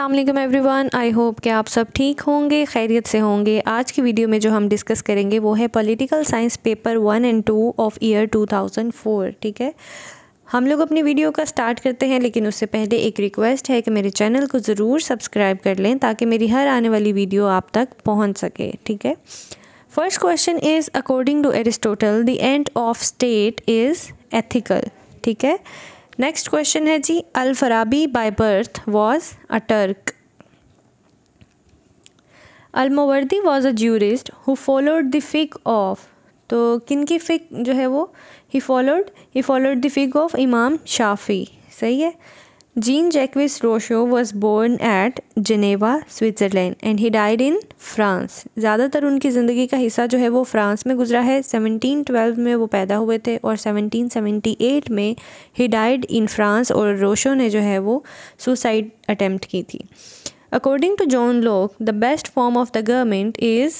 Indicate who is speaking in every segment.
Speaker 1: Aslam everyone I hope कि आप सब ठीक होंगे खैरियत से होंगे आज की वीडियो में जो हम डिस्कस करेंगे वो है political science paper one and two of year 2004 ठीक है हम लोग अपनी वीडियो का स्टार्ट करते हैं लेकिन उससे पहले एक रिक्वेस्ट है कि मेरे चैनल को ज़रूर सब्सक्राइब कर लें ताकि मेरी हर आने वाली वीडियो आप तक पहुँच सके ठीक है first question is according to Aristotle the end of state is ethical ठीक है नेक्स्ट क्वेश्चन है जी Al Farabi by birth was a Turk Almawardi was a jurist who followed the fiqh of तो किन की फिक जो है वो ही followed he followed the fiqh of Imam Shafi सही है Jean Jacques Rousseau was born at Geneva, Switzerland and he died in France. ज़्यादातर उनकी ज़िंदगी का हिस्सा जो है वो फ्रांस में गुजरा है 1712 में वो पैदा हुए थे और 1778 में he died इन फ्रांस और रोशो ने जो है वो सुसाइड अटैम्प्ट की थी according to John Locke, the best form of the government is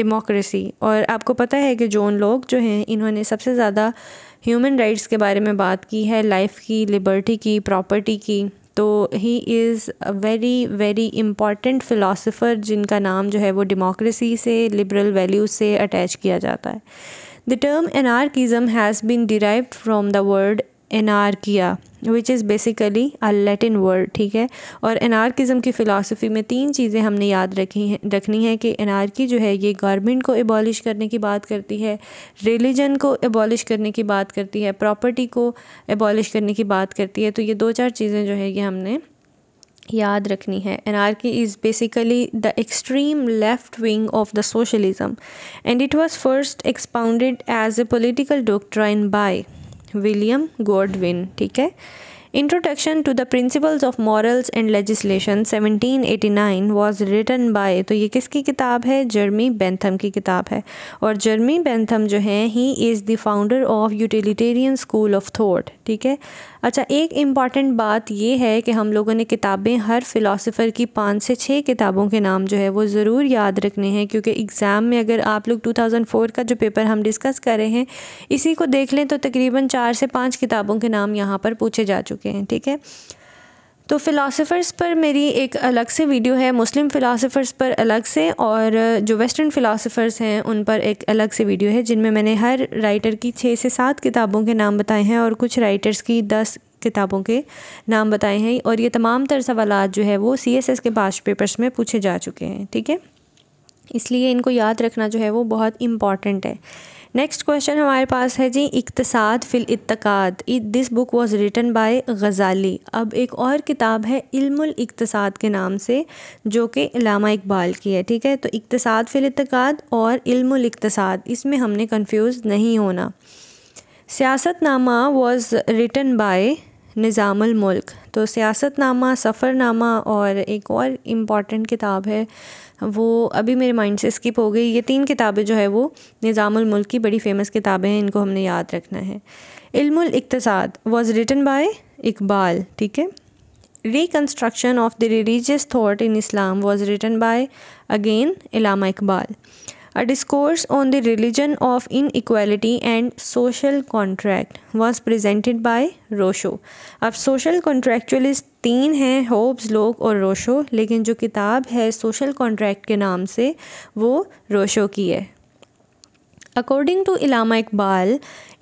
Speaker 1: democracy. और आपको पता है कि जॉन Locke जो हैं इन्होंने सबसे ज़्यादा ह्यूमन राइट्स के बारे में बात की है लाइफ की लिबर्टी की प्रॉपर्टी की तो he is a very very important philosopher जिनका नाम जो है वो डेमोक्रेसी से लिबरल वैल्यूज़ से अटैच किया जाता है the term anarchism has been derived from the word anarchia which is basically a Latin word ठीक है और एनार्किज़म की फ़िलासफ़ी में तीन चीज़ें हमने याद रखी हैं रखनी है कि एनार्की जो है ये गवर्नमेंट को एबॉलिश करने की बात करती है रिलीजन को एबॉलिश करने की बात करती है प्रॉपर्टी को एबॉलिश करने की बात करती है तो ये दो चार चीज़ें जो है ये हमने याद रखनी है anarchy is basically the extreme left wing of the socialism and it was first expounded as a political doctrine by William Godwin ठीक है introduction to the principles of morals and legislation 1789 was written by तो ये किसकी किताब है जर्मी Bentham की किताब है और जर्मी बेंथम जो है he is the founder of utilitarian school of thought ठीक है अच्छा एक इम्पॉर्टेंट बात यह है कि हम लोगों ने किताबें हर फ़िलासफ़र की पाँच से छः किताबों के नाम जो है वो ज़रूर याद रखने हैं क्योंकि एग्ज़ाम में अगर आप लोग 2004 का जो पेपर हम डिस्कस कर रहे हैं इसी को देख लें तो तकरीबन चार से पाँच किताबों के नाम यहाँ पर पूछे जा चुके हैं ठीक है तो फ़िलासफ़र्स पर मेरी एक अलग से वीडियो है मुस्लिम फ़िलासफ़र्स पर अलग से और जो वेस्टर्न फ़िलासफ़र्स हैं उन पर एक अलग से वीडियो है जिनमें मैंने हर राइटर की छः से सात किताबों के नाम बताए हैं और कुछ राइटर्स की दस किताबों के नाम बताए हैं और ये तमाम तर सवाल जो है वो सी के पास पेपर्स में पूछे जा चुके हैं ठीक है इसलिए इनको याद रखना जो है वो बहुत इम्पॉर्टेंट है नेक्स्ट क्वेश्चन हमारे पास है जी Iqtisad fil Itiqad this book was written by Ghazali अब एक और किताब है इल्मुल इकतसाद के नाम से जो कि इलामा इकबाल की है ठीक है तो इकतसाद फिल इतकाद और इल्मुल इकतसाद इसमें हमने कंफ्यूज नहीं होना सियासतनामा वॉज रिटन बाय मुल्क तो सियासतनामा सफ़रनामा और एक और इम्पॉर्टेंट किताब है वो अभी मेरे माइंड से स्किप हो गई ये तीन किताबें जो है वो मुल्क की बड़ी फ़ेमस किताबें हैं इनको हमने याद रखना है Ilmul Iqtisad was written by Iqbal ठीक है reconstruction of the religious thought in Islam was written by again Allama Iqbal a discourse on the religion of in inequality and social contract was presented by Rousseau अब सोशल कॉन्ट्रैक्चुअलिस्ट तीन हैं होब्स लोक और रोशो लेकिन जो किताब है सोशल कॉन्ट्रैक्ट के नाम से वो रोशो की है according to Allama Iqbal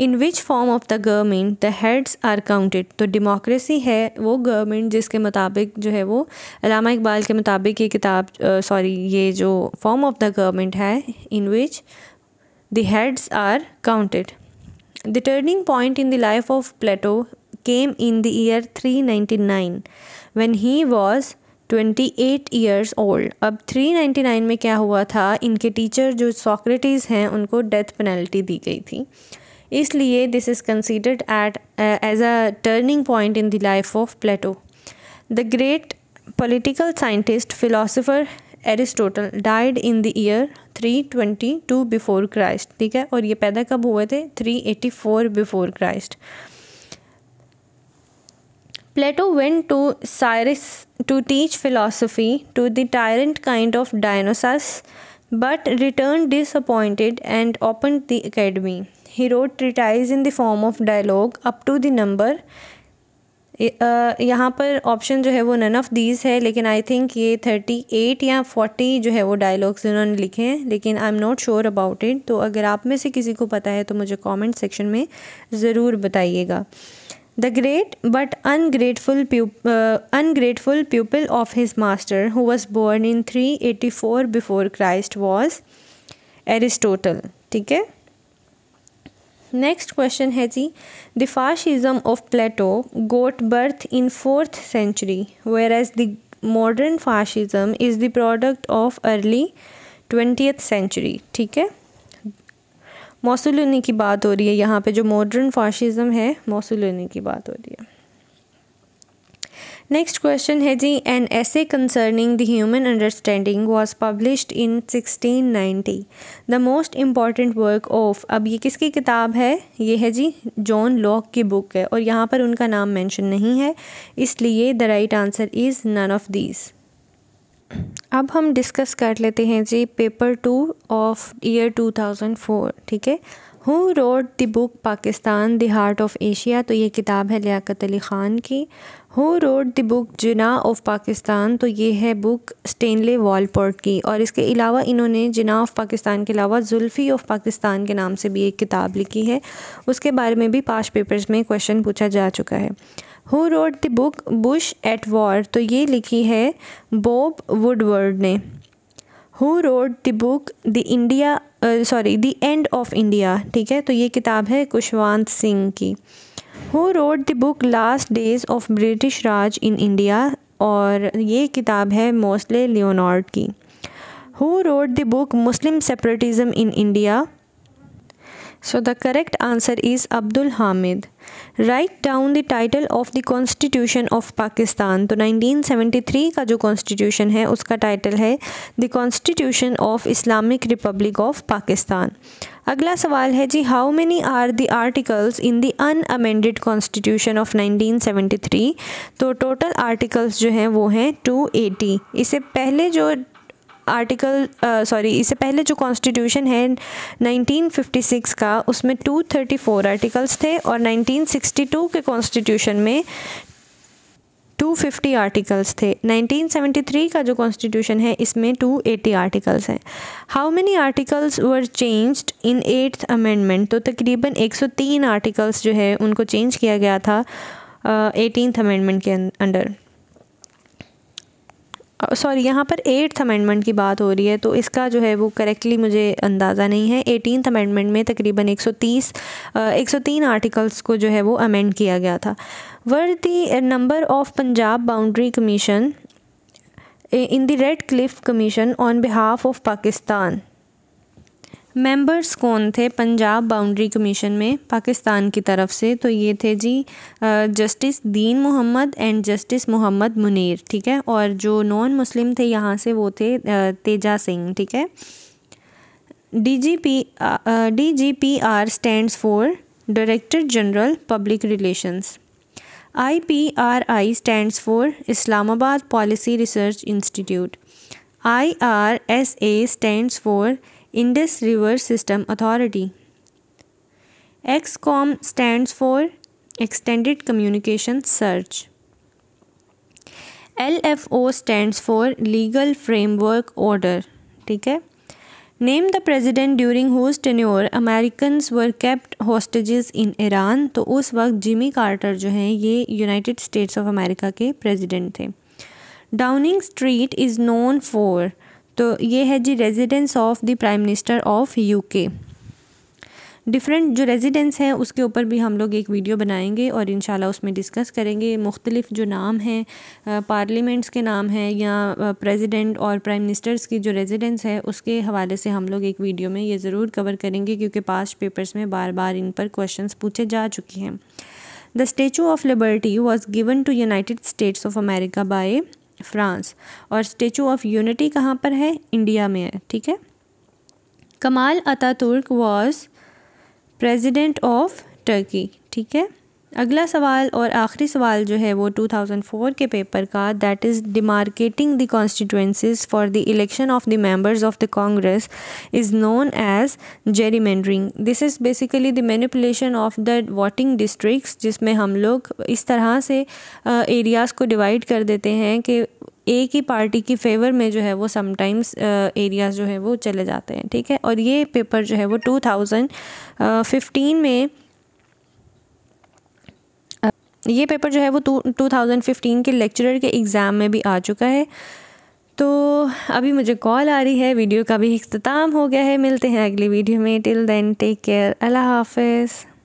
Speaker 1: in which form of the government the heads are counted तो डेमोक्रेसी है वो गवर्नमेंट जिसके मुताबिक जो है वो इलामा इकबाल के मुताबिक ये किताब सॉरी ये जो फॉर्म ऑफ द गवर्नमेंट है in which the heads are counted the turning point in the life of Plato came in the year three ninety nine one he was 28 years old अब 399 में क्या हुआ था इनके teacher जो Socrates हैं उनको डेथ पेनल्टी दी गई थी इसलिए this is considered at as a turning point in the life of Plato the great political scientist philosopher Aristotle died in the year 322 before Christ ठीक है और ये पैदा कब हुए थे 384 before Christ Plato went to Syracuse to teach philosophy to the tyrant kind of Dionysius but return disappointed and open the academy he wrote treatise in the form of dialogue up to the number यहाँ पर option जो है वो none of these है लेकिन I think ये thirty eight या forty जो है वो डायलॉग्स उन्होंने लिखे हैं लेकिन I am not sure about it तो अगर आप में से किसी को पता है तो मुझे कॉमेंट सेक्शन में ज़रूर बताइएगा the great but uh, ungrateful, pupil of his master, who was born in 384 before Christ, was Aristotle. Okay? Next question is the fascism of Plato got birth in 4th century, whereas the modern fascism is the product of early 20th century. Okay? मौसुलनी की बात हो रही है यहाँ पे जो modern fascism है मौसुलनी की बात हो रही है नेक्स्ट क्वेश्चन है जी an essay concerning the human understanding was published in 1690 the most important work of अब ये किसकी किताब है ये है जी जॉन लॉक की बुक है और यहाँ पर उनका नाम मेंशन नहीं है इसलिए the right answer is none of these अब हम डिस्कस कर लेते हैं जी पेपर टू ऑफ ईयर 2004 ठीक है who wrote the book Pakistan the heart of Asia तो ये किताब है लियाकत अली ख़ान की who wrote the book Jinnah of Pakistan तो ये है बुक स्टेनले वॉलपोर्ट की और इसके अलावा इन्होंने जना ऑफ पाकिस्तान के अलावा जुल्फ़ी ऑफ पाकिस्तान के नाम से भी एक किताब लिखी है उसके बारे में भी पाँच पेपर्स में क्वेश्चन पूछा जा चुका है who wrote the book Bush at war तो ये लिखी है बॉब वुडवर्ड ने who wrote the book the India sorry the end of India ठीक है तो ये किताब है कुशवंत सिंह की who wrote the book last days of British Raj in India और ये किताब है मोस्ले लियोनार्ड की who wrote the book Muslim separatism in India So the correct answer is Abdul Hamid. Write down the title of the Constitution of Pakistan. तो 1973 का जो Constitution है उसका title है The Constitution of Islamic Republic of Pakistan. अगला सवाल है जी how many are the articles in the unamended constitution of 1973 तो टोटल आर्टिकल्स जो हैं वो हैं 280 इससे पहले जो आर्टिकल सॉरी uh, इससे पहले जो कॉन्स्टिट्यूशन है 1956 का उसमें 234 आर्टिकल्स थे और 1962 के कॉन्स्टिट्यूशन में 250 आर्टिकल्स थे 1973 का जो कॉन्स्टिट्यूशन है इसमें 280 आर्टिकल्स हैं how many articles were changed in eighth amendment तो तकरीबन 103 आर्टिकल्स जो है उनको चेंज किया गया था एटीनथ uh, अमेंडमेंट के अंडर सॉरी यहाँ पर एट्थ अमेंडमेंट की बात हो रही है तो इसका जो है वो करेक्टली मुझे अंदाज़ा नहीं है एटीनथ अमेंडमेंट में तकरीबन 130 103 आर्टिकल्स को जो है वो अमेंड किया गया था were the number of Punjab boundary commission in the Radcliffe commission on behalf of Pakistan members कौन थे पंजाब बाउंड्री कमीशन में पाकिस्तान की तरफ से तो ये थे जी justice Din Mohammad and justice Mohammad Munir ठीक है और जो नॉन मुस्लिम थे यहाँ से वो थे तेजा सिंह ठीक है D G P D G P R stands for director general public relations I P R I stands for Islamabad policy research institute I R S A stands for Indus river system authority X com stand for extended communication search L F O stand for legal framework order ठीक है name the president during host tenure American were kept hostage in Iran तो उस वक्त Jimmy Carter जो हैं ये United States of America के president थे Downing Street is known for तो ये है जी residence of the prime minister of UK different जो रेजिडेंस हैं उसके ऊपर भी हम लोग एक वीडियो बनाएंगे और इन उसमें डिस्कस करेंगे मुख्तलिफ़ जो नाम हैं पार्लियामेंट्स के नाम हैं या प्रेसिडेंट और प्राइम मिनिस्टर्स की जो रेजिडेंस है उसके हवाले से हम लोग एक वीडियो में ये ज़रूर कवर करेंगे क्योंकि पास्ट पेपर्स में बार बार इन पर क्वेश्चन पूछे जा चुके हैं the statue of Liberty was given to United States of America by France और स्टेचू ऑफ यूनिटी कहाँ पर है इंडिया में है ठीक है Kemal Ataturk was president of Turkey ठीक है अगला सवाल और आखिरी सवाल जो है वो 2004 के पेपर का that is demarcating the constituencies for the election of the members of the Congress is known as gerrymandering this is basically the manipulation of the voting districts जिसमें हम लोग इस तरह से एरियाज़ को डिवाइड कर देते हैं कि एक ही पार्टी की फेवर में जो है वो समटाइम्स एरियाज़ जो है वो चले जाते हैं ठीक है और ये पेपर जो है वो 2015 में ये पेपर जो है वो टू टू थाउजेंड फिफ्टीन के लेक्चरर के एग्ज़ाम में भी आ चुका है तो अभी मुझे कॉल आ रही है वीडियो का भी अख्ताम हो गया है मिलते हैं अगली वीडियो में टिल देन टेक केयर अल्लाह हाफिज़